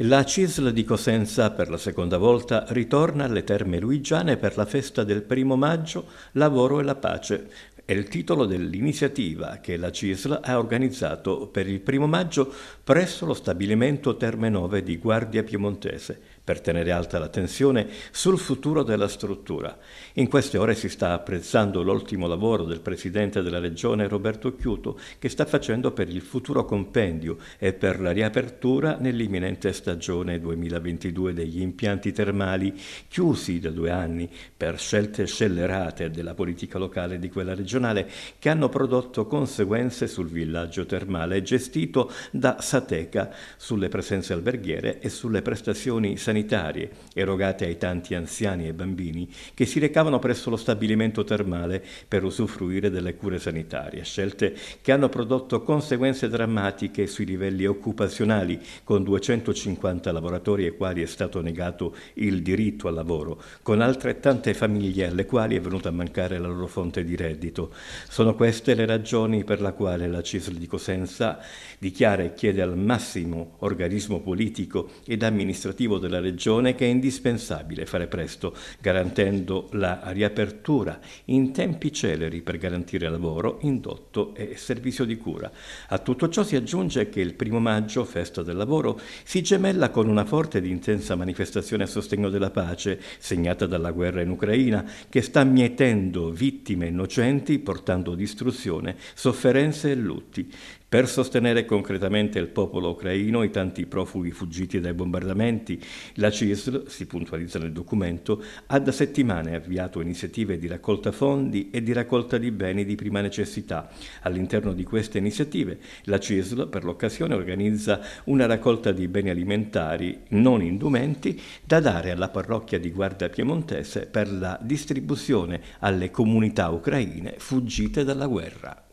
La CISL di Cosenza per la seconda volta ritorna alle Terme Luigiane per la festa del primo maggio, lavoro e la pace, è il titolo dell'iniziativa che la CISL ha organizzato per il primo maggio presso lo stabilimento Terme 9 di Guardia Piemontese per tenere alta l'attenzione sul futuro della struttura. In queste ore si sta apprezzando l'ultimo lavoro del Presidente della Regione Roberto Chiuto che sta facendo per il futuro compendio e per la riapertura nell'imminente stagione 2022 degli impianti termali chiusi da due anni per scelte scellerate della politica locale di quella regione regionale che hanno prodotto conseguenze sul villaggio termale gestito da Sateca sulle presenze alberghiere e sulle prestazioni sanitarie erogate ai tanti anziani e bambini che si recavano presso lo stabilimento termale per usufruire delle cure sanitarie, scelte che hanno prodotto conseguenze drammatiche sui livelli occupazionali con 250 lavoratori ai quali è stato negato il diritto al lavoro, con altrettante famiglie alle quali è venuta a mancare la loro fonte di reddito sono queste le ragioni per le quali la CISL di Cosenza dichiara e chiede al massimo organismo politico ed amministrativo della Regione che è indispensabile fare presto, garantendo la riapertura in tempi celeri per garantire lavoro, indotto e servizio di cura. A tutto ciò si aggiunge che il primo maggio, festa del lavoro, si gemella con una forte ed intensa manifestazione a sostegno della pace, segnata dalla guerra in Ucraina, che sta mietendo vittime innocenti portando distruzione, sofferenze e lutti, per sostenere concretamente il popolo ucraino, i tanti profughi fuggiti dai bombardamenti, la CISL, si puntualizza nel documento, ha da settimane avviato iniziative di raccolta fondi e di raccolta di beni di prima necessità. All'interno di queste iniziative la CISL per l'occasione organizza una raccolta di beni alimentari non indumenti da dare alla parrocchia di Guarda Piemontese per la distribuzione alle comunità ucraine fuggite dalla guerra.